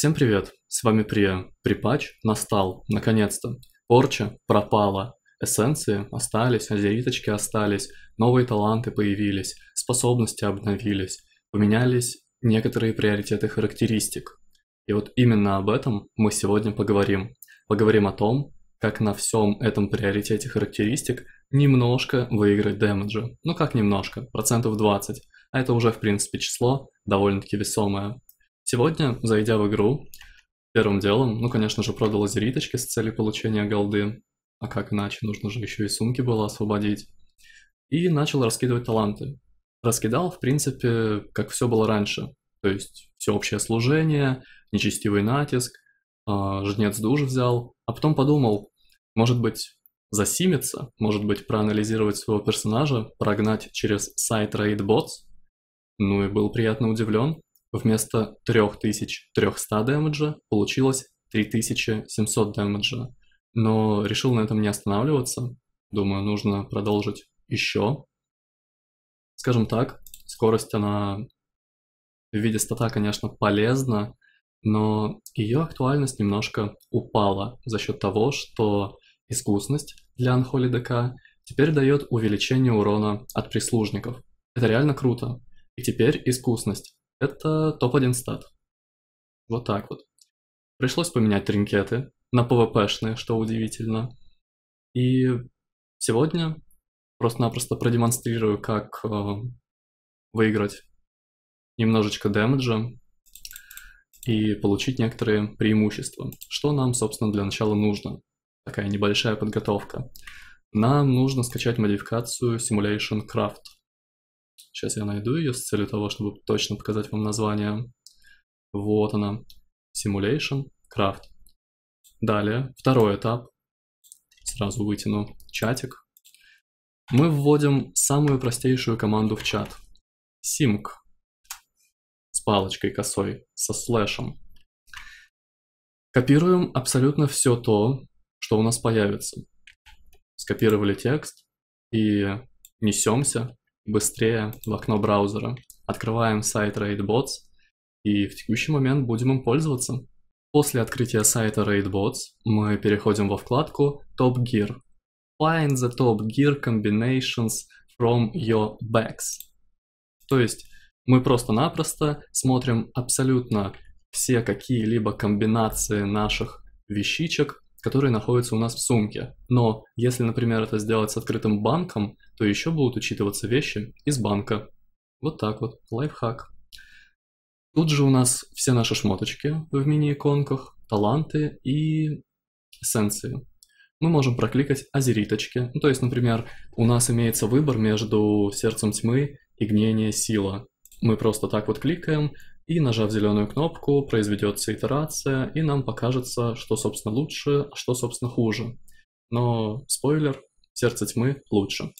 Всем привет, с вами Прия. Припач настал, наконец-то. Порча пропала. Эссенции остались, азериточки остались, новые таланты появились, способности обновились, поменялись некоторые приоритеты характеристик. И вот именно об этом мы сегодня поговорим. Поговорим о том, как на всем этом приоритете характеристик немножко выиграть дэмэджа. Ну как немножко, процентов 20. А это уже в принципе число довольно-таки весомое. Сегодня, зайдя в игру, первым делом, ну, конечно же, продал зериточки с целью получения голды, а как иначе, нужно же еще и сумки было освободить, и начал раскидывать таланты. Раскидал, в принципе, как все было раньше, то есть всеобщее служение, нечестивый натиск, а, жнец душ взял, а потом подумал, может быть, засимиться, может быть, проанализировать своего персонажа, прогнать через сайт RaidBots, ну и был приятно удивлен, Вместо 3300 дэмэджа получилось 3700 дэмэджа. Но решил на этом не останавливаться. Думаю, нужно продолжить еще. Скажем так, скорость, она в виде стата, конечно, полезна, но ее актуальность немножко упала за счет того, что искусность для Unholy ДК теперь дает увеличение урона от прислужников. Это реально круто. И теперь искусность это топ-1 стат. Вот так вот. Пришлось поменять тринкеты на PvP-шные, что удивительно. И сегодня просто-напросто продемонстрирую, как э, выиграть немножечко дэмэджа и получить некоторые преимущества. Что нам, собственно, для начала нужно? Такая небольшая подготовка. Нам нужно скачать модификацию Simulation Craft – Сейчас я найду ее с целью того, чтобы точно показать вам название. Вот она. Simulation Craft. Далее, второй этап. Сразу вытяну чатик. Мы вводим самую простейшую команду в чат. Simc с палочкой косой, со слэшем. Копируем абсолютно все то, что у нас появится. Скопировали текст и несемся быстрее в окно браузера. Открываем сайт RaidBots и в текущий момент будем им пользоваться. После открытия сайта RaidBots мы переходим во вкладку Top Gear. Find the Top Gear Combinations from your bags. То есть мы просто-напросто смотрим абсолютно все какие-либо комбинации наших вещичек которые находятся у нас в сумке. Но если, например, это сделать с открытым банком, то еще будут учитываться вещи из банка. Вот так вот, лайфхак. Тут же у нас все наши шмоточки в мини-иконках, таланты и эссенции. Мы можем прокликать азериточки. Ну, то есть, например, у нас имеется выбор между сердцем тьмы и гнение сила. Мы просто так вот кликаем, и нажав зеленую кнопку произведется итерация, и нам покажется, что, собственно, лучше, а что, собственно, хуже. Но, спойлер, сердце тьмы лучше.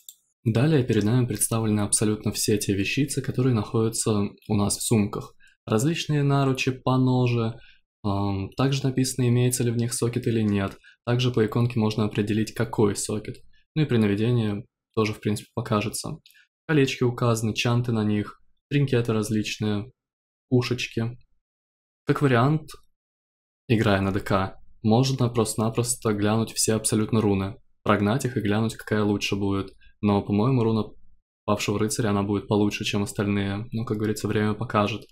Далее перед нами представлены абсолютно все те вещицы, которые находятся у нас в сумках. Различные наручи, поножи, также написано, имеется ли в них сокет или нет. Также по иконке можно определить, какой сокет. Ну и при наведении тоже, в принципе, покажется. Колечки указаны, чанты на них, тринкеты различные, ушечки. Как вариант, играя на ДК, можно просто-напросто глянуть все абсолютно руны, прогнать их и глянуть, какая лучше будет. Но, по-моему, руна павшего рыцаря, она будет получше, чем остальные. Но, ну, как говорится, время покажет.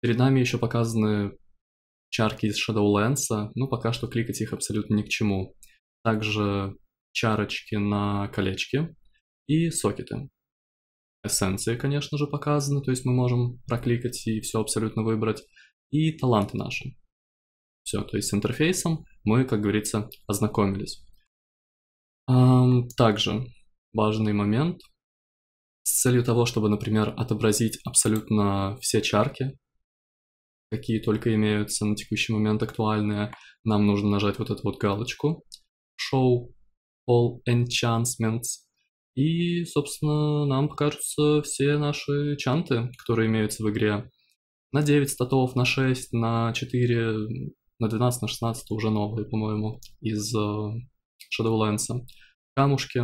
Перед нами еще показаны чарки из Shadowlands, но ну, пока что кликать их абсолютно ни к чему. Также чарочки на колечке и сокеты эссенции, конечно же, показаны, то есть мы можем прокликать и все абсолютно выбрать, и таланты наши. Все, то есть с интерфейсом мы, как говорится, ознакомились. Также важный момент с целью того, чтобы, например, отобразить абсолютно все чарки, какие только имеются на текущий момент актуальные, нам нужно нажать вот эту вот галочку «Show all enchantments», и, собственно, нам покажутся все наши чанты, которые имеются в игре. На 9 статов, на 6, на 4, на 12, на 16 уже новые, по-моему, из э, Shadowlands. Камушки,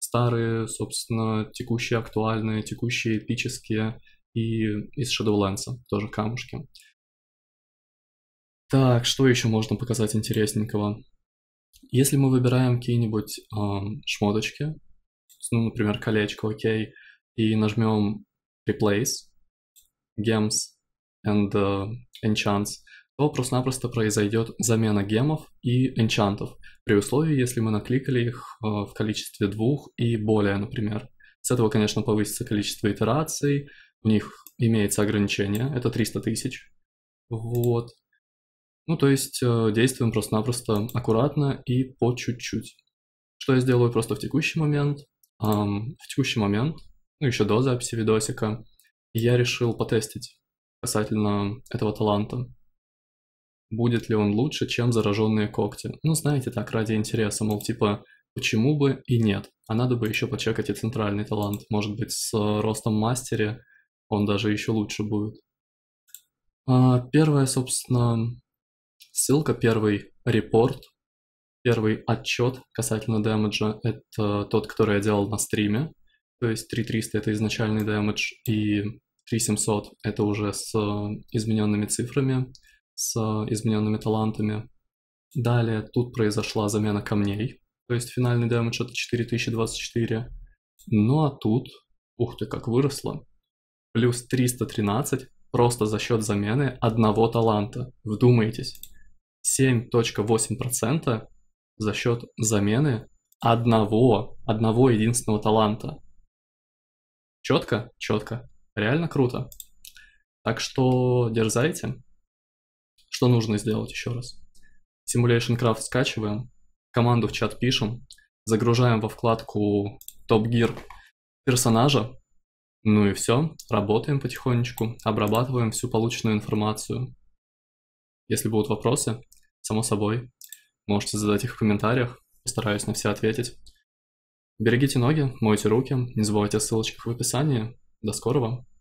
старые, собственно, текущие актуальные, текущие эпические и из Shadowlands тоже камушки. Так, что еще можно показать интересненького? Если мы выбираем какие-нибудь э, шмоточки, ну, например, колечко, окей, и нажмем Replace, Gems and uh, Enchants, то просто-напросто произойдет замена гемов и энчантов, при условии, если мы накликали их uh, в количестве двух и более, например. С этого, конечно, повысится количество итераций, у них имеется ограничение, это 300 тысяч. Вот. Ну, то есть э, действуем просто-напросто аккуратно и по чуть-чуть. Что я сделаю просто в текущий момент – в текущий момент, ну еще до записи видосика, я решил потестить касательно этого таланта. Будет ли он лучше, чем зараженные когти? Ну, знаете, так ради интереса, мол, типа, почему бы и нет. А надо бы еще почекать и центральный талант. Может быть, с э, ростом мастере он даже еще лучше будет. А, первая, собственно, ссылка, первый репорт Первый отчет касательно дэмэджа — это тот, который я делал на стриме. То есть 3300 — это изначальный дэмэдж, и 3700 — это уже с э, измененными цифрами, с э, измененными талантами. Далее тут произошла замена камней, то есть финальный дэмэдж — это 4024. Ну а тут, ух ты, как выросло, плюс 313 просто за счет замены одного таланта. Вдумайтесь, 7.8% за счет замены одного, одного единственного таланта. Четко? Четко. Реально круто. Так что дерзайте. Что нужно сделать еще раз? Simulation Craft скачиваем, команду в чат пишем, загружаем во вкладку Top Gear персонажа, ну и все, работаем потихонечку, обрабатываем всю полученную информацию. Если будут вопросы, само собой, Можете задать их в комментариях, постараюсь на все ответить. Берегите ноги, мойте руки, не забывайте о ссылочках в описании. До скорого!